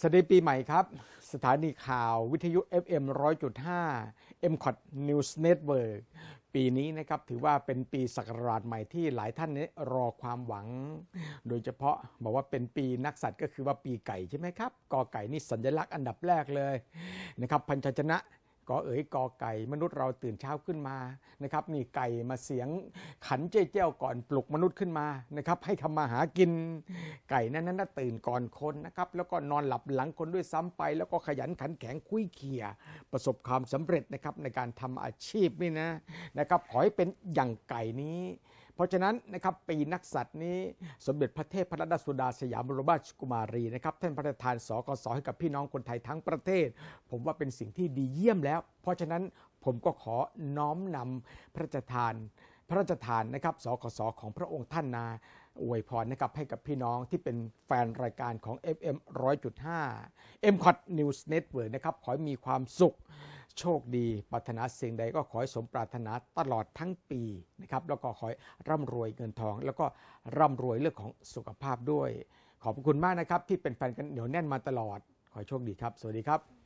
สวัสดีปีใหม่ครับ สถานีข่าววิทยุ FM 100.5 m c o t News Network ปีนี้นะครับ ถือว่าเป็นปีศักราชใหม่ที่หลายท่านนี้รอความหวัง โดยเฉพาะบอกว่าเป็นปีนักสัตว์ก็คือว่าปีไก่ใช่ไหมครับกอไก่นี่สัญลักษณ์อันดับแรกเลยนะครับพันชนะกอเอ๋ยกอไก่มนุษย์เราตื่นเช้าขึ้นมานะครับนี่ไก่มาเสียง ขันเจ้าก่อนปลุกมนุษย์ขึ้นมานะครับ ให้ทำมาหากิน ไก่นั้นนั้นตื่นก่อนคนนะครับแล้วก็นอนหลับหลังคนด้วยซ้ำไป แล้วก็ขยันขันแข็งคุยเขี่ยประสบความสำเร็จนะครับในการทำอาชีพนี่นะนะครับขอให้เป็นอย่างไก่นี้เพราะฉะนั้นนะครับปีนักสัตว์นี้สมเด็จพระเทพพระตนสุดาสยามบรมราชกุมารีนะครับท่านประธานสกสให้กับพี่น้องคนไทยทั้งประเทศ ผมว่าเป็นสิ่งที่ดีเยี่ยมแล้ว เพราะฉะนั้นผมก็ขอน้อมนำพระราชทานพระราชทานนะครับสกสของพระองค์ท่านนา อวยพรนะครับให้กับพี่น้องที่เป็นแฟนรายการของ FM 100.5 m c o t News Network นะครับขอให้มีความสุขโชคดี ปรารถนาสิ่งใดก็ขอให้สมปรารถนาตลอดทั้งปีนะครับ แล้วก็ขอให้ร่ำรวยเงินทอง แล้วก็ร่ำรวยเรื่องของสุขภาพด้วย ขอบคุณมากนะครับที่เป็นแฟนกันเหนียวแน่นมาตลอด ขอโชคดีครับ สวัสดีครับ